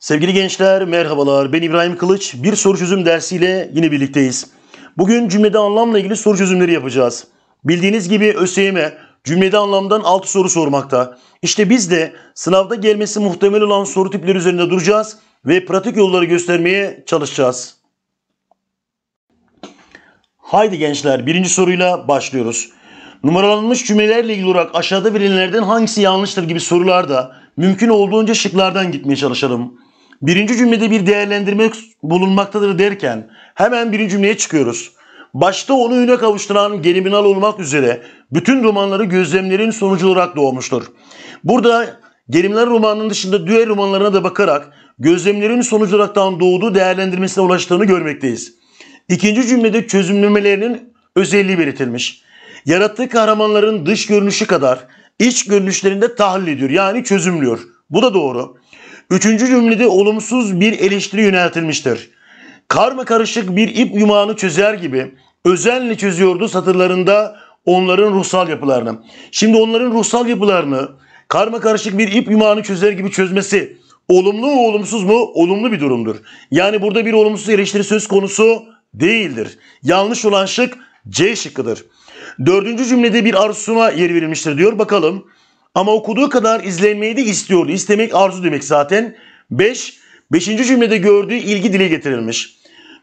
Sevgili gençler merhabalar ben İbrahim Kılıç. Bir soru çözüm dersiyle yine birlikteyiz. Bugün cümlede anlamla ilgili soru çözümleri yapacağız. Bildiğiniz gibi ÖSYM cümlede anlamdan 6 soru sormakta. İşte biz de sınavda gelmesi muhtemel olan soru tipleri üzerinde duracağız ve pratik yolları göstermeye çalışacağız. Haydi gençler birinci soruyla başlıyoruz. Numaralanmış cümlelerle ilgili olarak aşağıda verilenlerden hangisi yanlıştır gibi sorularda mümkün olduğunca şıklardan gitmeye çalışalım birinci cümlede bir değerlendirme bulunmaktadır derken hemen birinci cümleye çıkıyoruz. Başta onu üne kavuşturan geliminal olmak üzere bütün romanları gözlemlerin sonucu olarak doğmuştur. Burada Gelimler romanının dışında düğe romanlarına da bakarak gözlemlerin sonucu olarak doğduğu değerlendirmesine ulaştığını görmekteyiz. İkinci cümlede çözümlemelerinin özelliği belirtilmiş. Yarattığı kahramanların dış görünüşü kadar iç görünüşlerinde tahlil ediyor yani çözümlüyor. Bu da doğru. Üçüncü cümlede olumsuz bir eleştiri yöneltilmiştir. Karma karışık bir ip yumağını çözer gibi özenle çözüyordu satırlarında onların ruhsal yapılarını. Şimdi onların ruhsal yapılarını karma karışık bir ip yumağını çözer gibi çözmesi olumlu mu olumsuz mu? Olumlu bir durumdur. Yani burada bir olumsuz eleştiri söz konusu değildir. Yanlış olan şık C şıkkıdır. Dördüncü cümlede bir arzusuna yer verilmiştir diyor. Bakalım. Ama okuduğu kadar izlenmeyi de istiyordu. İstemek arzu demek zaten. 5. Beş, 5. cümlede gördüğü ilgi dile getirilmiş.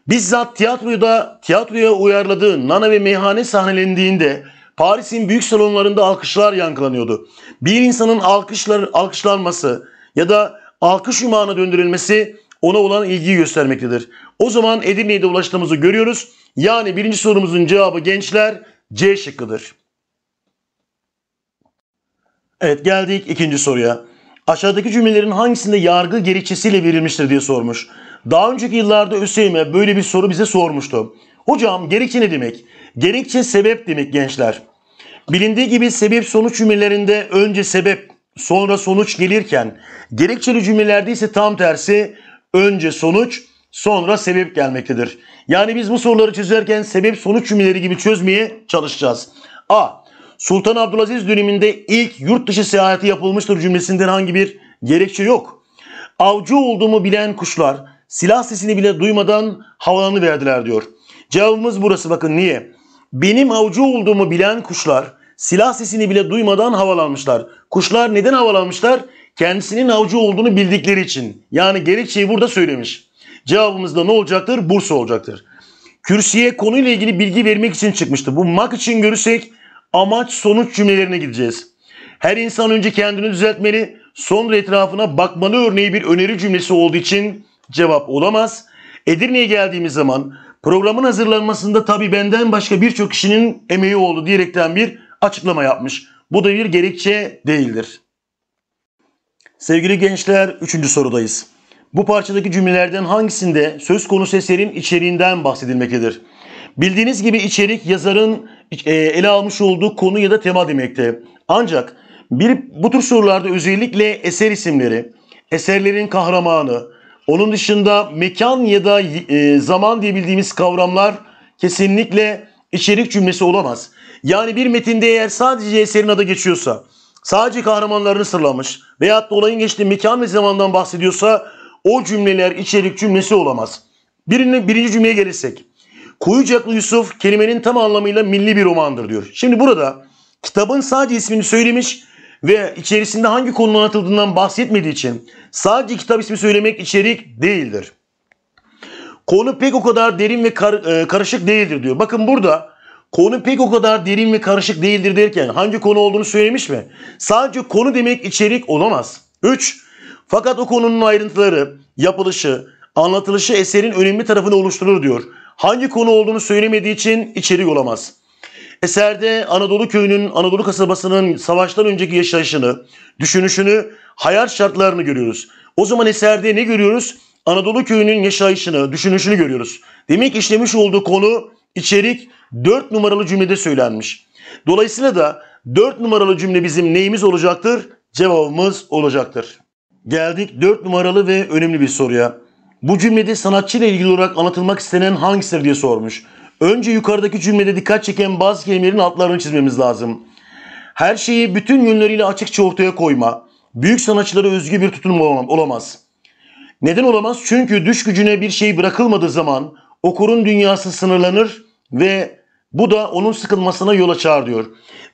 Bizzat tiyatroda tiyatroya uyarladığı Nana ve Meyhane sahnelendiğinde Paris'in büyük salonlarında alkışlar yankılanıyordu. Bir insanın alkışlar, alkışlanması ya da alkış yumağına döndürülmesi ona olan ilgiyi göstermektedir. O zaman Edirne'ye de ulaştığımızı görüyoruz. Yani birinci sorumuzun cevabı gençler C şıkkıdır. Evet geldik ikinci soruya. Aşağıdaki cümlelerin hangisinde yargı gerekçesiyle verilmiştir diye sormuş. Daha önceki yıllarda ÖSYM böyle bir soru bize sormuştu. Hocam gerekçe ne demek? Gerekçe sebep demek gençler. Bilindiği gibi sebep sonuç cümlelerinde önce sebep sonra sonuç gelirken gerekçeli cümlelerde ise tam tersi önce sonuç sonra sebep gelmektedir. Yani biz bu soruları çözerken sebep sonuç cümleleri gibi çözmeye çalışacağız. A. Sultan Abdülaziz döneminde ilk yurt dışı seyahati yapılmıştır cümlesinden hangi bir gerekçe yok. Avcı olduğumu bilen kuşlar silah sesini bile duymadan havalanı verdiler diyor. Cevabımız burası bakın niye? Benim avcı olduğumu bilen kuşlar silah sesini bile duymadan havalanmışlar. Kuşlar neden havalanmışlar? Kendisinin avcı olduğunu bildikleri için. Yani gerekçeyi burada söylemiş. Cevabımız da ne olacaktır? Bursa olacaktır. Kürsüye konuyla ilgili bilgi vermek için çıkmıştı. Bu mak için görürsek amaç sonuç cümlelerine gideceğiz. Her insan önce kendini düzeltmeli, sonra etrafına bakmalı örneği bir öneri cümlesi olduğu için cevap olamaz. Edirne'ye geldiğimiz zaman programın hazırlanmasında tabii benden başka birçok kişinin emeği oldu diyerekten bir açıklama yapmış. Bu da bir gerekçe değildir. Sevgili gençler 3. sorudayız. Bu parçadaki cümlelerden hangisinde söz konusu eserin içeriğinden bahsedilmektedir? Bildiğiniz gibi içerik yazarın e, ele almış olduğu konu ya da tema demekte. Ancak bir bu tür sorularda özellikle eser isimleri, eserlerin kahramanı, onun dışında mekan ya da e, zaman diyebildiğimiz kavramlar kesinlikle içerik cümlesi olamaz. Yani bir metinde eğer sadece eserin adı geçiyorsa, sadece kahramanlarını sıralamış veyahut da olayın geçtiği mekan ve zamandan bahsediyorsa o cümleler içerik cümlesi olamaz. Birinin birinci cümleye gelirsek. Kuyucaklı Yusuf kelimenin tam anlamıyla milli bir romandır diyor. Şimdi burada kitabın sadece ismini söylemiş ve içerisinde hangi konu anlatıldığından bahsetmediği için sadece kitap ismi söylemek içerik değildir. Konu pek o kadar derin ve kar, e, karışık değildir diyor. Bakın burada konu pek o kadar derin ve karışık değildir derken hangi konu olduğunu söylemiş mi? Sadece konu demek içerik olamaz. 3. Fakat o konunun ayrıntıları, yapılışı, anlatılışı eserin önemli tarafını oluşturur diyor hangi konu olduğunu söylemediği için içerik yolamaz. Eserde Anadolu köyünün, Anadolu kasabasının savaştan önceki yaşayışını, düşünüşünü, hayat şartlarını görüyoruz. O zaman eserde ne görüyoruz? Anadolu köyünün yaşayışını, düşünüşünü görüyoruz. Demek işlemiş olduğu konu, içerik 4 numaralı cümlede söylenmiş. Dolayısıyla da 4 numaralı cümle bizim neyimiz olacaktır? Cevabımız olacaktır. Geldik 4 numaralı ve önemli bir soruya. Bu cümlede sanatçıyla ilgili olarak anlatılmak istenen hangisidir diye sormuş. Önce yukarıdaki cümlede dikkat çeken bazı kelimelerin altlarını çizmemiz lazım. Her şeyi bütün yönleriyle açıkça ortaya koyma. Büyük sanatçılara özgü bir tutum olamaz. Neden olamaz? Çünkü düş gücüne bir şey bırakılmadığı zaman okurun dünyası sınırlanır ve bu da onun sıkılmasına yol açar diyor.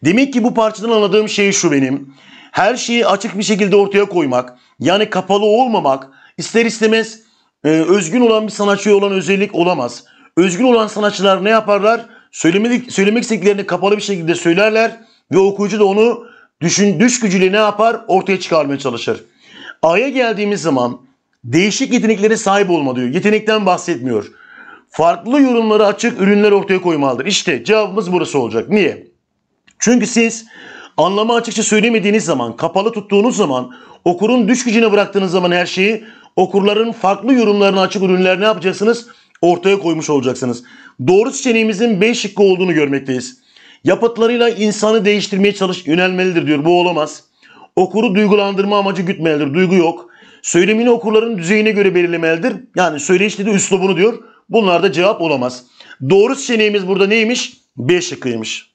Demek ki bu parçadan anladığım şey şu benim. Her şeyi açık bir şekilde ortaya koymak, yani kapalı olmamak, ister istemez e, özgün olan bir sanatçıya olan özellik olamaz. Özgün olan sanatçılar ne yaparlar? Söylemedik, söylemek istediklerini kapalı bir şekilde söylerler ve okuyucu da onu düşün, düş gücüyle ne yapar? Ortaya çıkarmaya çalışır. A'ya geldiğimiz zaman değişik yeteneklere sahip olma diyor. Yetenekten bahsetmiyor. Farklı yorumları açık ürünler ortaya koymalıdır. İşte cevabımız burası olacak. Niye? Çünkü siz anlamı açıkça söylemediğiniz zaman, kapalı tuttuğunuz zaman, okurun düş gücüne bıraktığınız zaman her şeyi okurların farklı yorumlarını açık ürünler ne yapacaksınız? Ortaya koymuş olacaksınız. Doğru seçeneğimizin 5 şıkkı olduğunu görmekteyiz. Yapıtlarıyla insanı değiştirmeye çalış yönelmelidir diyor. Bu olamaz. Okuru duygulandırma amacı gütmelidir. Duygu yok. Söylemini okurların düzeyine göre belirlemelidir. Yani söyleyiş de üslubunu diyor. Bunlar da cevap olamaz. Doğru seçeneğimiz burada neymiş? B şıkkıymış.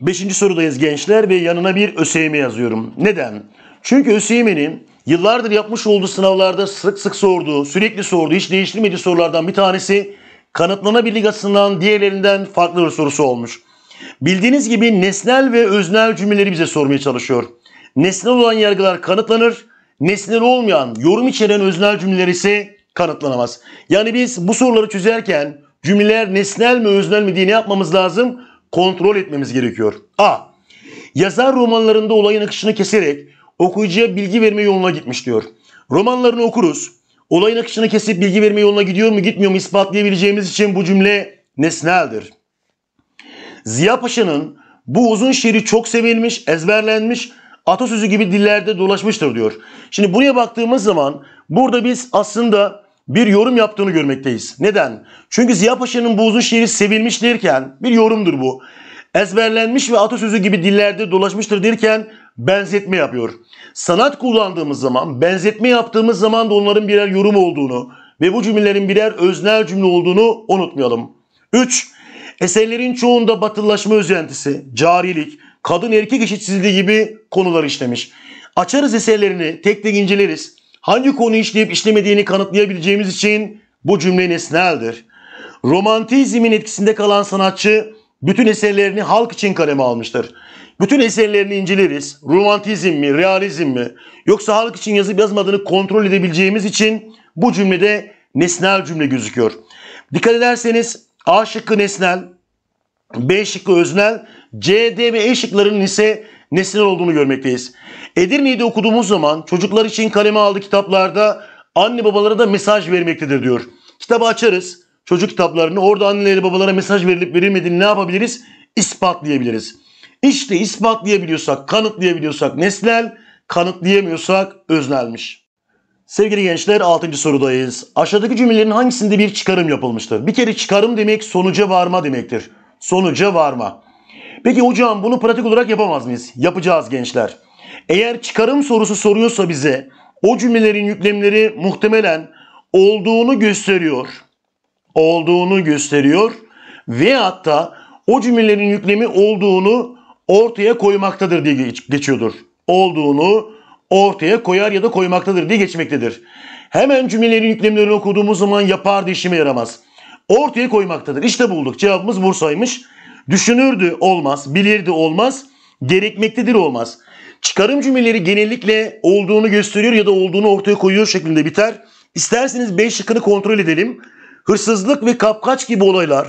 Beşinci sorudayız gençler ve yanına bir ÖSYM yazıyorum. Neden? Çünkü Hüseyin'in yıllardır yapmış olduğu sınavlarda sık sık sorduğu, sürekli sorduğu, hiç değiştirmediği sorulardan bir tanesi kanıtlanabilirlik açısından diğerlerinden farklı bir sorusu olmuş. Bildiğiniz gibi nesnel ve öznel cümleleri bize sormaya çalışıyor. Nesnel olan yargılar kanıtlanır, nesnel olmayan, yorum içeren öznel cümleler ise kanıtlanamaz. Yani biz bu soruları çözerken cümleler nesnel mi öznel mi diye ne yapmamız lazım? Kontrol etmemiz gerekiyor. A. Yazar romanlarında olayın akışını keserek okuyucuya bilgi verme yoluna gitmiş diyor. Romanlarını okuruz. Olayın akışını kesip bilgi verme yoluna gidiyor mu gitmiyor mu ispatlayabileceğimiz için bu cümle nesneldir. Ziya Paşa'nın bu uzun şiiri çok sevilmiş, ezberlenmiş, atasözü gibi dillerde dolaşmıştır diyor. Şimdi buraya baktığımız zaman burada biz aslında bir yorum yaptığını görmekteyiz. Neden? Çünkü Ziya Paşa'nın bu uzun şiiri sevilmiş derken bir yorumdur bu. Ezberlenmiş ve atasözü gibi dillerde dolaşmıştır derken benzetme yapıyor. Sanat kullandığımız zaman, benzetme yaptığımız zaman da onların birer yorum olduğunu ve bu cümlelerin birer öznel cümle olduğunu unutmayalım. 3. Eserlerin çoğunda batılılaşma özentisi, carilik, kadın erkek eşitsizliği gibi konular işlemiş. Açarız eserlerini, tek tek inceleriz. Hangi konu işleyip işlemediğini kanıtlayabileceğimiz için bu cümle nesneldir. Romantizmin etkisinde kalan sanatçı bütün eserlerini halk için kaleme almıştır. Bütün eserlerini inceleriz. Romantizm mi, realizm mi? Yoksa halk için yazıp yazmadığını kontrol edebileceğimiz için bu cümlede nesnel cümle gözüküyor. Dikkat ederseniz A şıkkı nesnel, B şıkkı öznel, C, D ve E şıklarının ise nesnel olduğunu görmekteyiz. Edirne'yi okuduğumuz zaman çocuklar için kaleme aldı kitaplarda anne babalara da mesaj vermektedir diyor. Kitabı açarız, çocuk kitaplarını orada annelere babalara mesaj verilip verilmediğini ne yapabiliriz? İspatlayabiliriz. İşte ispatlayabiliyorsak, kanıtlayabiliyorsak nesnel, kanıtlayamıyorsak öznelmiş. Sevgili gençler 6. sorudayız. Aşağıdaki cümlelerin hangisinde bir çıkarım yapılmıştır? Bir kere çıkarım demek sonuca varma demektir. Sonuca varma. Peki hocam bunu pratik olarak yapamaz mıyız? Yapacağız gençler. Eğer çıkarım sorusu soruyorsa bize o cümlelerin yüklemleri muhtemelen olduğunu gösteriyor. Olduğunu gösteriyor ve hatta o cümlelerin yüklemi olduğunu ortaya koymaktadır diye geçiyordur. Olduğunu ortaya koyar ya da koymaktadır diye geçmektedir. Hemen cümlelerin yüklemlerini okuduğumuz zaman yapar işime yaramaz. Ortaya koymaktadır. İşte bulduk. Cevabımız Bursa'ymış. Düşünürdü olmaz, bilirdi olmaz, gerekmektedir olmaz. Çıkarım cümleleri genellikle olduğunu gösteriyor ya da olduğunu ortaya koyuyor şeklinde biter. İsterseniz 5 şıkkını kontrol edelim. Hırsızlık ve kapkaç gibi olaylar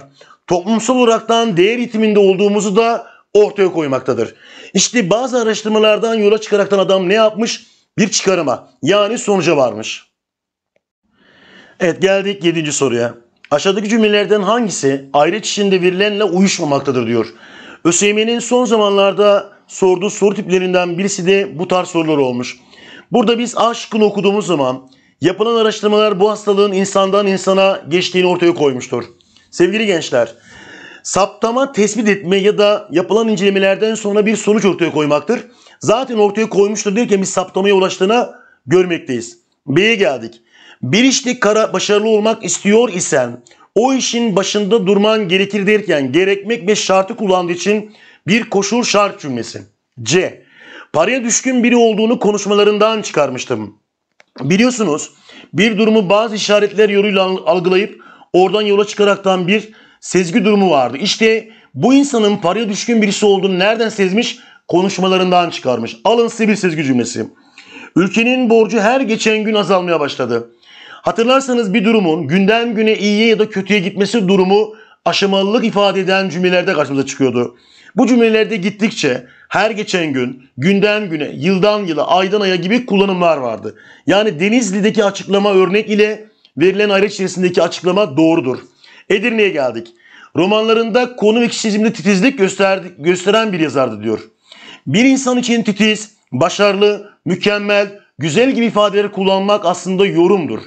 toplumsal olaraktan değer itiminde olduğumuzu da ortaya koymaktadır. İşte bazı araştırmalardan yola çıkaraktan adam ne yapmış? Bir çıkarıma yani sonuca varmış. Evet geldik 7. soruya. Aşağıdaki cümlelerden hangisi ayrıç içinde verilenle uyuşmamaktadır diyor. ÖSYM'nin son zamanlarda sorduğu soru tiplerinden birisi de bu tarz sorular olmuş. Burada biz A şıkkını okuduğumuz zaman yapılan araştırmalar bu hastalığın insandan insana geçtiğini ortaya koymuştur. Sevgili gençler, saptama tespit etme ya da yapılan incelemelerden sonra bir sonuç ortaya koymaktır. Zaten ortaya koymuştur derken biz saptamaya ulaştığını görmekteyiz. B'ye geldik. Bir işte kara başarılı olmak istiyor isen o işin başında durman gerekir derken gerekmek ve şartı kullandığı için bir koşul şart cümlesi. C. Paraya düşkün biri olduğunu konuşmalarından çıkarmıştım. Biliyorsunuz bir durumu bazı işaretler yoluyla algılayıp oradan yola çıkaraktan bir sezgi durumu vardı. İşte bu insanın paraya düşkün birisi olduğunu nereden sezmiş? Konuşmalarından çıkarmış. Alın size bir sezgi cümlesi. Ülkenin borcu her geçen gün azalmaya başladı. Hatırlarsanız bir durumun günden güne iyiye ya da kötüye gitmesi durumu aşamalılık ifade eden cümlelerde karşımıza çıkıyordu. Bu cümlelerde gittikçe her geçen gün, günden güne, yıldan yıla, aydan aya gibi kullanımlar vardı. Yani Denizli'deki açıklama örnek ile verilen ayrı içerisindeki açıklama doğrudur. Edirne'ye geldik. Romanlarında konu ve kişizmde titizlik gösterdi, gösteren bir yazardı diyor. Bir insan için titiz, başarılı, mükemmel, güzel gibi ifadeleri kullanmak aslında yorumdur.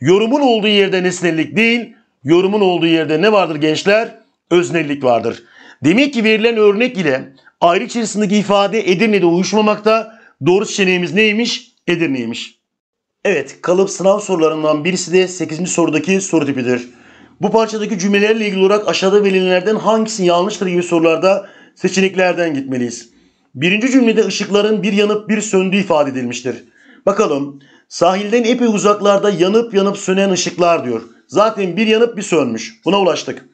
Yorumun olduğu yerde nesnellik değil, yorumun olduğu yerde ne vardır gençler? Öznellik vardır. Demek ki verilen örnek ile ayrı içerisindeki ifade Edirne'de uyuşmamakta. Doğru seçeneğimiz neymiş? Edirne'ymiş. Evet kalıp sınav sorularından birisi de 8. sorudaki soru tipidir. Bu parçadaki cümlelerle ilgili olarak aşağıda verilenlerden hangisi yanlıştır gibi sorularda seçeneklerden gitmeliyiz. Birinci cümlede ışıkların bir yanıp bir söndüğü ifade edilmiştir. Bakalım sahilden epey uzaklarda yanıp yanıp sönen ışıklar diyor. Zaten bir yanıp bir sönmüş. Buna ulaştık.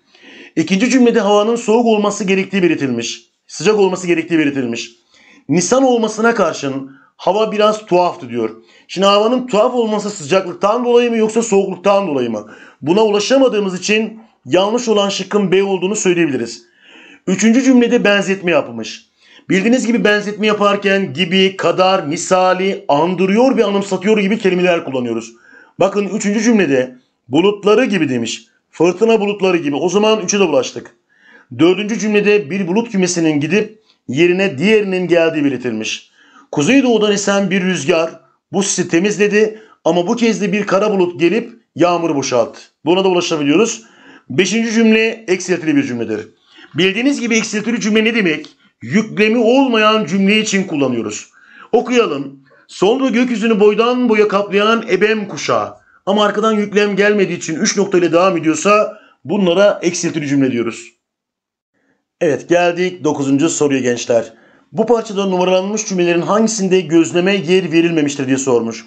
İkinci cümlede havanın soğuk olması gerektiği belirtilmiş. Sıcak olması gerektiği belirtilmiş. Nisan olmasına karşın hava biraz tuhaftı diyor. Şimdi havanın tuhaf olması sıcaklıktan dolayı mı yoksa soğukluktan dolayı mı? Buna ulaşamadığımız için yanlış olan şıkkın B olduğunu söyleyebiliriz. Üçüncü cümlede benzetme yapılmış. Bildiğiniz gibi benzetme yaparken gibi, kadar, misali, andırıyor bir anımsatıyor gibi kelimeler kullanıyoruz. Bakın üçüncü cümlede bulutları gibi demiş. Fırtına bulutları gibi. O zaman üçe de ulaştık. Dördüncü cümlede bir bulut kümesinin gidip yerine diğerinin geldiği belirtilmiş. Kuzeydoğudan esen bir rüzgar bu sisi temizledi ama bu kez de bir kara bulut gelip yağmur boşalttı. Buna da ulaşabiliyoruz. Beşinci cümle eksiltili bir cümledir. Bildiğiniz gibi eksiltili cümle ne demek? Yüklemi olmayan cümle için kullanıyoruz. Okuyalım. Sonra gökyüzünü boydan boya kaplayan ebem kuşağı. Ama arkadan yüklem gelmediği için 3 noktayla devam ediyorsa bunlara eksiltili cümle diyoruz. Evet geldik 9. soruya gençler. Bu parçada numaralanmış cümlelerin hangisinde gözleme yer verilmemiştir diye sormuş.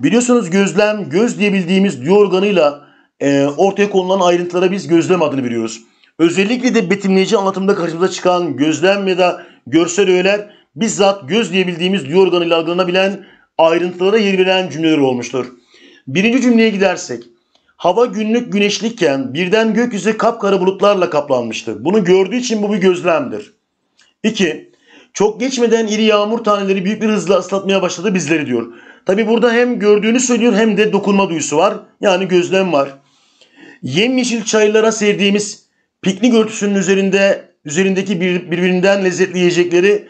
Biliyorsunuz gözlem, göz diyebildiğimiz bildiğimiz duyu organıyla e, ortaya konulan ayrıntılara biz gözlem adını veriyoruz. Özellikle de betimleyici anlatımda karşımıza çıkan gözlem ya da görsel öğeler bizzat göz diyebildiğimiz bildiğimiz duyu organıyla algılanabilen ayrıntılara yer verilen cümleler olmuştur. Birinci cümleye gidersek. Hava günlük güneşlikken birden gökyüzü kapkara bulutlarla kaplanmıştı. Bunu gördüğü için bu bir gözlemdir. 2. Çok geçmeden iri yağmur taneleri büyük bir hızla ıslatmaya başladı bizleri diyor. Tabi burada hem gördüğünü söylüyor hem de dokunma duyusu var. Yani gözlem var. Yemyeşil çaylara sevdiğimiz piknik örtüsünün üzerinde üzerindeki bir, birbirinden lezzetli yiyecekleri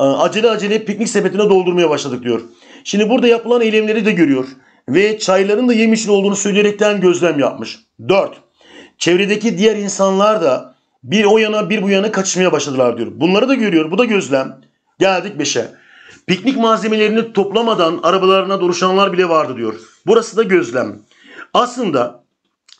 e, acele acele piknik sepetine doldurmaya başladık diyor. Şimdi burada yapılan eylemleri de görüyor ve çayların da yemyeşil olduğunu söyleyerekten gözlem yapmış. 4. Çevredeki diğer insanlar da bir o yana bir bu yana kaçmaya başladılar diyor. Bunları da görüyor. Bu da gözlem. Geldik beşe. Piknik malzemelerini toplamadan arabalarına duruşanlar bile vardı diyor. Burası da gözlem. Aslında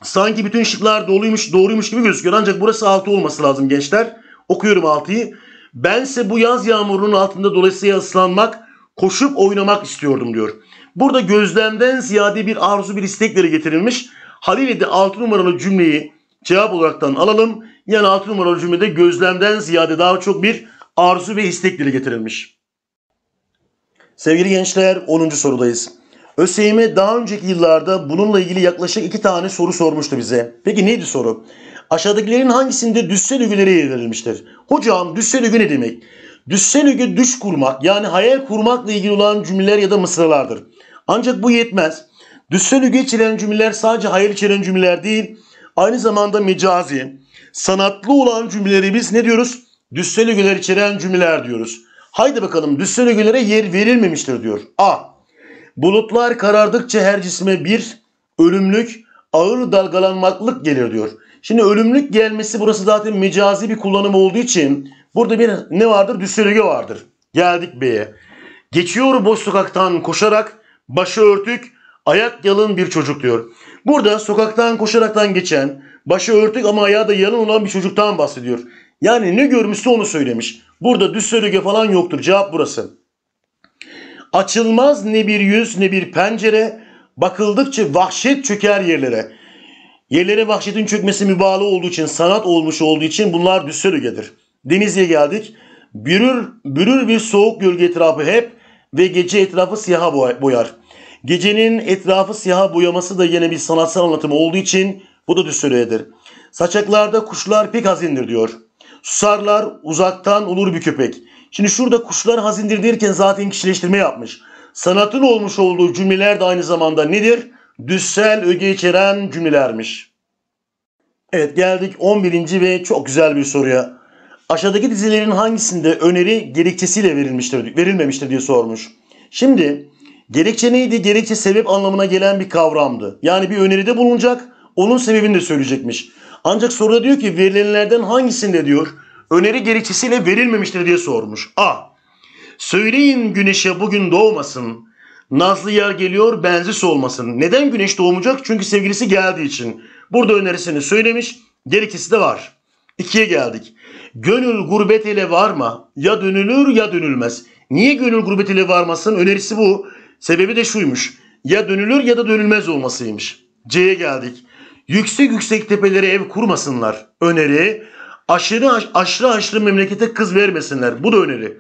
sanki bütün ışıklar doluymuş, doğruymuş gibi gözüküyor. Ancak burası altı olması lazım gençler. Okuyorum altıyı. Bense bu yaz yağmurunun altında dolayısıyla ıslanmak, koşup oynamak istiyordum diyor. Burada gözlemden ziyade bir arzu bir istekleri getirilmiş. Halil de 6 numaralı cümleyi cevap olaraktan alalım. Yani 6 numaralı cümlede gözlemden ziyade daha çok bir arzu ve istek dile getirilmiş. Sevgili gençler 10. sorudayız. ÖSYM daha önceki yıllarda bununla ilgili yaklaşık iki tane soru sormuştu bize. Peki neydi soru? Aşağıdakilerin hangisinde düşsel ügüleri yer verilmiştir? Hocam düşsel ügü ne demek? Düşsel ügü düş kurmak yani hayal kurmakla ilgili olan cümleler ya da mısralardır. Ancak bu yetmez. Düşsel ügü içeren cümleler sadece hayal içeren cümleler değil, Aynı zamanda mecazi, sanatlı olan cümleleri biz ne diyoruz? Düssel ögeler içeren cümleler diyoruz. Haydi bakalım düssel ögelere yer verilmemiştir diyor. A. Bulutlar karardıkça her cisme bir ölümlük ağır dalgalanmaklık gelir diyor. Şimdi ölümlük gelmesi burası zaten mecazi bir kullanım olduğu için burada bir ne vardır? Düsselöge vardır. Geldik B'ye. Geçiyor boş sokaktan koşarak başı örtük ayak yalın bir çocuk diyor. Burada sokaktan koşaraktan geçen, başı örtük ama ayağı da yalın olan bir çocuktan bahsediyor. Yani ne görmüşse onu söylemiş. Burada düz sölüge falan yoktur. Cevap burası. Açılmaz ne bir yüz ne bir pencere. Bakıldıkça vahşet çöker yerlere. Yerlere vahşetin çökmesi mübalağa olduğu için, sanat olmuş olduğu için bunlar düz sölügedir. Denizli'ye geldik. Bürür, bürür bir soğuk gölge etrafı hep ve gece etrafı siyaha boyar. Gecenin etrafı siyaha boyaması da yine bir sanatsal anlatım olduğu için bu da düsteriyedir. Saçaklarda kuşlar pek hazindir diyor. Susarlar uzaktan olur bir köpek. Şimdi şurada kuşlar hazindir derken zaten kişileştirme yapmış. Sanatın olmuş olduğu cümleler de aynı zamanda nedir? Düssel öge içeren cümlelermiş. Evet geldik 11. ve çok güzel bir soruya. Aşağıdaki dizilerin hangisinde öneri gerekçesiyle verilmiştir, verilmemiştir diye sormuş. Şimdi Gerekçe neydi? Gerekçe sebep anlamına gelen bir kavramdı. Yani bir öneride bulunacak, onun sebebini de söyleyecekmiş. Ancak soruda diyor ki verilenlerden hangisinde diyor öneri gerekçesiyle verilmemiştir diye sormuş. A. Söyleyin güneşe bugün doğmasın. Nazlı yer geliyor benzi olmasın. Neden güneş doğmayacak? Çünkü sevgilisi geldiği için. Burada önerisini söylemiş. Gerekçesi de var. İkiye geldik. Gönül gurbet ile varma. Ya dönülür ya dönülmez. Niye gönül gurbet ile varmasın? Önerisi bu. Sebebi de şuymuş. Ya dönülür ya da dönülmez olmasıymış. C'ye geldik. Yüksek yüksek tepelere ev kurmasınlar. Öneri. Aşırı aşırı aşırı memlekete kız vermesinler. Bu da öneri.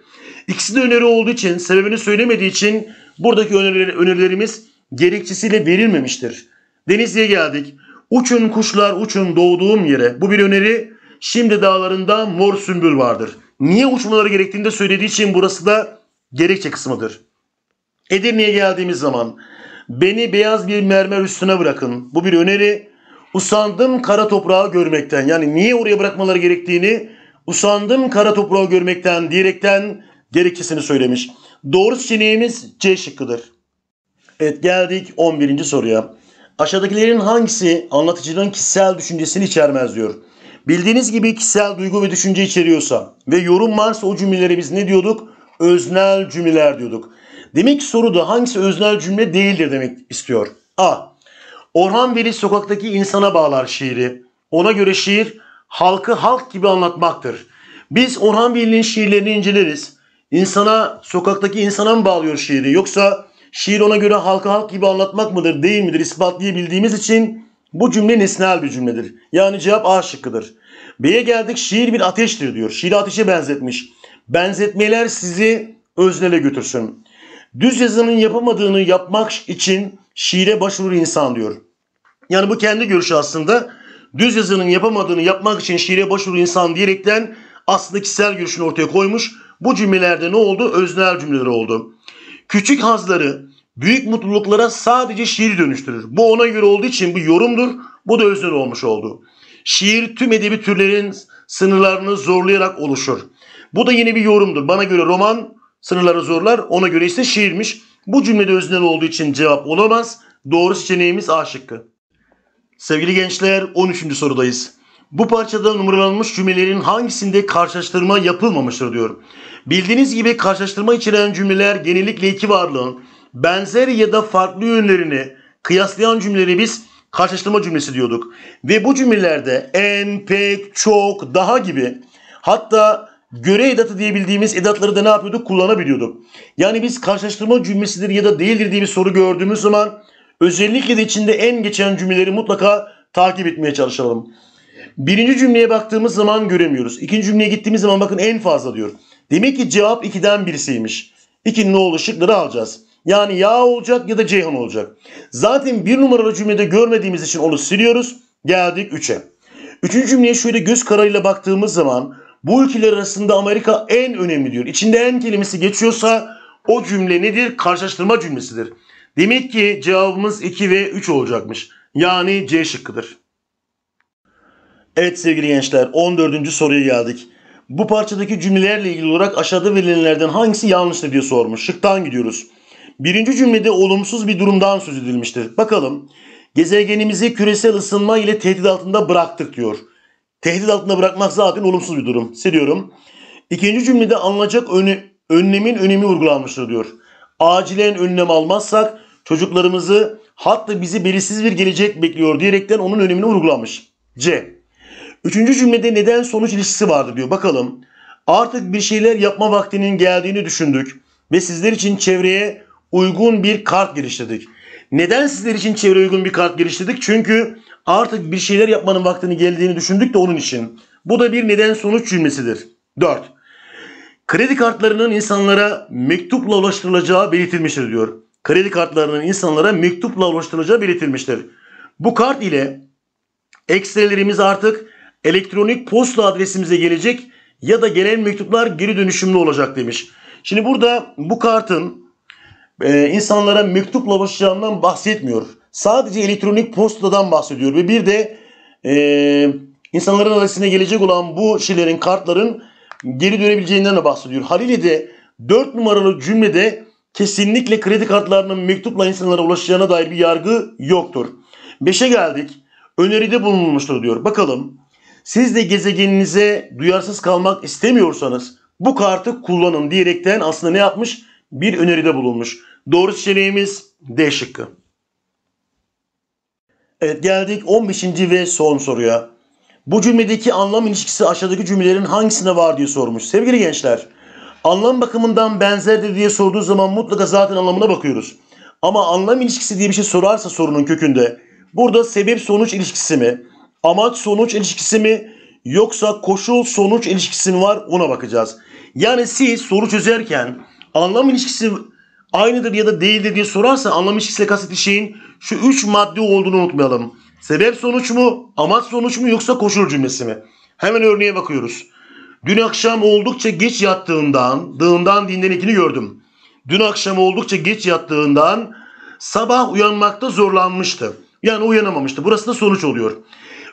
İkisi de öneri olduğu için sebebini söylemediği için buradaki önerileri, önerilerimiz gerekçesiyle verilmemiştir. Denizli'ye geldik. Uçun kuşlar uçun doğduğum yere. Bu bir öneri. Şimdi dağlarında mor sümbül vardır. Niye uçmaları gerektiğini de söylediği için burası da gerekçe kısmıdır. Edirne'ye geldiğimiz zaman beni beyaz bir mermer üstüne bırakın. Bu bir öneri. Usandım kara toprağı görmekten. Yani niye oraya bırakmaları gerektiğini usandım kara toprağı görmekten diyerekten gerekçesini söylemiş. Doğru seçeneğimiz C şıkkıdır. Evet geldik 11. soruya. Aşağıdakilerin hangisi anlatıcının kişisel düşüncesini içermez diyor. Bildiğiniz gibi kişisel duygu ve düşünce içeriyorsa ve yorum varsa o cümlelerimiz ne diyorduk? Öznel cümleler diyorduk. Demek ki soruda hangisi öznel cümle değildir demek istiyor. A. Orhan Veli sokaktaki insana bağlar şiiri. Ona göre şiir halkı halk gibi anlatmaktır. Biz Orhan Veli'nin şiirlerini inceleriz. İnsana, sokaktaki insana mı bağlıyor şiiri? Yoksa şiir ona göre halkı halk gibi anlatmak mıdır, değil midir ispatlayabildiğimiz için bu cümle nesnel bir cümledir. Yani cevap A şıkkıdır. B'ye geldik şiir bir ateştir diyor. Şiiri ateşe benzetmiş. Benzetmeler sizi öznele götürsün. Düz yazının yapamadığını yapmak için şiire başvurur insan diyor. Yani bu kendi görüşü aslında. Düz yazının yapamadığını yapmak için şiire başvurur insan diyerekten aslında kişisel görüşünü ortaya koymuş. Bu cümlelerde ne oldu? Öznel cümleler oldu. Küçük hazları büyük mutluluklara sadece şiir dönüştürür. Bu ona göre olduğu için bu yorumdur. Bu da öznel olmuş oldu. Şiir tüm edebi türlerin sınırlarını zorlayarak oluşur. Bu da yeni bir yorumdur. Bana göre roman Sınırları zorlar. Ona göre ise şiirmiş. Bu cümlede öznel olduğu için cevap olamaz. Doğru seçeneğimiz A şıkkı. Sevgili gençler 13. sorudayız. Bu parçada numaralanmış cümlelerin hangisinde karşılaştırma yapılmamıştır diyorum. Bildiğiniz gibi karşılaştırma içeren cümleler genellikle iki varlığın benzer ya da farklı yönlerini kıyaslayan cümleleri biz karşılaştırma cümlesi diyorduk. Ve bu cümlelerde en, pek, çok, daha gibi hatta göre edatı diyebildiğimiz edatları da ne yapıyorduk? Kullanabiliyorduk. Yani biz karşılaştırma cümlesidir ya da değildir diye bir soru gördüğümüz zaman özellikle de içinde en geçen cümleleri mutlaka takip etmeye çalışalım. Birinci cümleye baktığımız zaman göremiyoruz. İkinci cümleye gittiğimiz zaman bakın en fazla diyor. Demek ki cevap 2'den birisiymiş. 2'nin oğlu şıkları alacağız. Yani ya olacak ya da Ceyhan olacak. Zaten bir numaralı cümlede görmediğimiz için onu siliyoruz. Geldik 3'e. Üçüncü cümleye şöyle göz kararıyla baktığımız zaman bu ülkeler arasında Amerika en önemli diyor. İçinde en kelimesi geçiyorsa o cümle nedir? Karşılaştırma cümlesidir. Demek ki cevabımız 2 ve 3 olacakmış. Yani C şıkkıdır. Evet sevgili gençler 14. soruya geldik. Bu parçadaki cümlelerle ilgili olarak aşağıda verilenlerden hangisi yanlıştır diye sormuş. Şıktan gidiyoruz. Birinci cümlede olumsuz bir durumdan söz edilmiştir. Bakalım. Gezegenimizi küresel ısınma ile tehdit altında bıraktık diyor. Tehdit altında bırakmak zaten olumsuz bir durum. Siliyorum. İkinci cümlede alınacak önlemin önemi vurgulanmıştır diyor. Acilen önlem almazsak çocuklarımızı hatta bizi belirsiz bir gelecek bekliyor diyerekten onun önemini vurgulamış. C. Üçüncü cümlede neden sonuç ilişkisi vardır diyor. Bakalım. Artık bir şeyler yapma vaktinin geldiğini düşündük ve sizler için çevreye uygun bir kart geliştirdik. Neden sizler için çevre uygun bir kart geliştirdik? Çünkü Artık bir şeyler yapmanın vaktinin geldiğini düşündük de onun için. Bu da bir neden sonuç cümlesidir. 4. Kredi kartlarının insanlara mektupla ulaştırılacağı belirtilmiştir diyor. Kredi kartlarının insanlara mektupla ulaştırılacağı belirtilmiştir. Bu kart ile ekstrelerimiz artık elektronik posta adresimize gelecek ya da gelen mektuplar geri dönüşümlü olacak demiş. Şimdi burada bu kartın e, insanlara mektupla ulaşacağından bahsetmiyor. Sadece elektronik postadan bahsediyor ve bir de e, insanların arasına gelecek olan bu şeylerin, kartların geri dönebileceğinden de bahsediyor. de 4 numaralı cümlede kesinlikle kredi kartlarının mektupla insanlara ulaşacağına dair bir yargı yoktur. 5'e geldik. Öneride bulunmuştur diyor. Bakalım siz de gezegeninize duyarsız kalmak istemiyorsanız bu kartı kullanın diyerekten aslında ne yapmış? Bir öneride bulunmuş. Doğru seçeneğimiz D şıkkı. Evet geldik 15. ve son soruya. Bu cümledeki anlam ilişkisi aşağıdaki cümlelerin hangisinde var diye sormuş. Sevgili gençler, anlam bakımından benzerdir diye sorduğu zaman mutlaka zaten anlamına bakıyoruz. Ama anlam ilişkisi diye bir şey sorarsa sorunun kökünde burada sebep sonuç ilişkisi mi, amaç sonuç ilişkisi mi yoksa koşul sonuç ilişkisi mi var ona bakacağız. Yani siz soru çözerken anlam ilişkisi aynıdır ya da değildir diye sorarsa anlamış ise kastettiği şeyin şu üç madde olduğunu unutmayalım. Sebep sonuç mu, amaç sonuç mu yoksa koşul cümlesi mi? Hemen örneğe bakıyoruz. Dün akşam oldukça geç yattığından, dığından dinden gördüm. Dün akşam oldukça geç yattığından sabah uyanmakta zorlanmıştı. Yani uyanamamıştı. Burası da sonuç oluyor.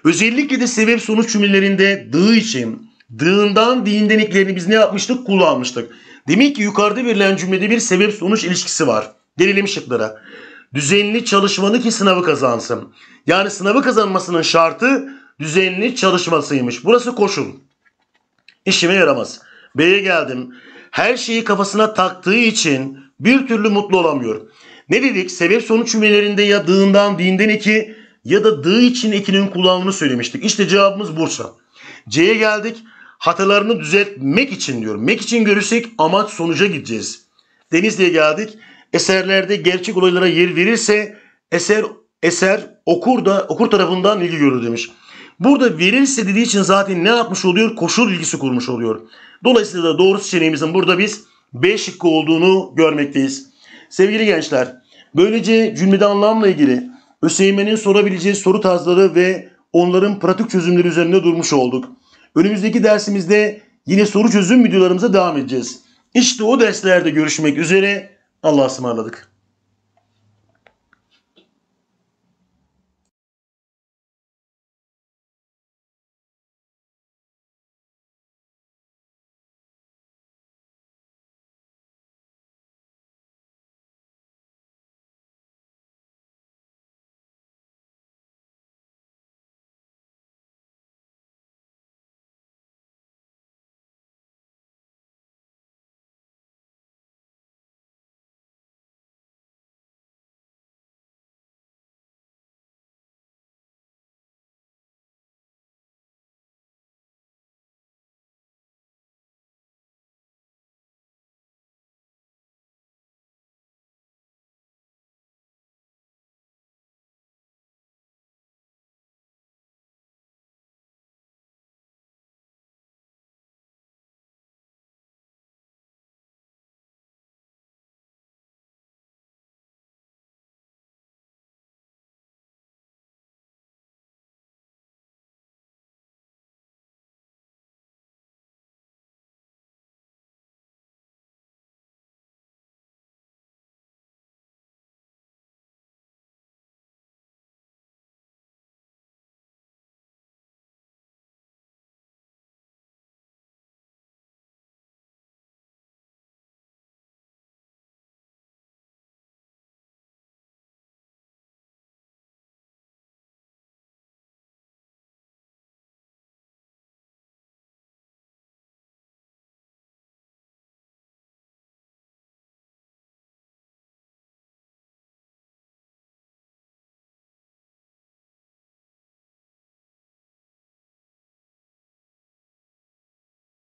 Özellikle de sebep sonuç cümlelerinde dığı için dığından dinden biz ne yapmıştık? Kullanmıştık. Demek ki yukarıda verilen cümlede bir sebep sonuç ilişkisi var. Gelelim şıklara. Düzenli çalışmalı ki sınavı kazansın. Yani sınavı kazanmasının şartı düzenli çalışmasıymış. Burası koşul. İşime yaramaz. B'ye geldim. Her şeyi kafasına taktığı için bir türlü mutlu olamıyor. Ne dedik? Sebep sonuç cümlelerinde ya dığından dinden iki ya da dığı için ikinin kullanımını söylemiştik. İşte cevabımız Bursa. C'ye geldik hatalarını düzeltmek için diyorum. Mek için görüşsek amaç sonuca gideceğiz. Denizli'ye geldik. Eserlerde gerçek olaylara yer verirse eser eser okur da okur tarafından ilgi görür demiş. Burada verirse dediği için zaten ne yapmış oluyor? Koşul ilgisi kurmuş oluyor. Dolayısıyla da doğru seçeneğimizin burada biz B şıkkı olduğunu görmekteyiz. Sevgili gençler, böylece cümlede anlamla ilgili ÖSYM'nin sorabileceği soru tarzları ve onların pratik çözümleri üzerinde durmuş olduk. Önümüzdeki dersimizde yine soru çözüm videolarımıza devam edeceğiz. İşte o derslerde görüşmek üzere. Allah'a ısmarladık.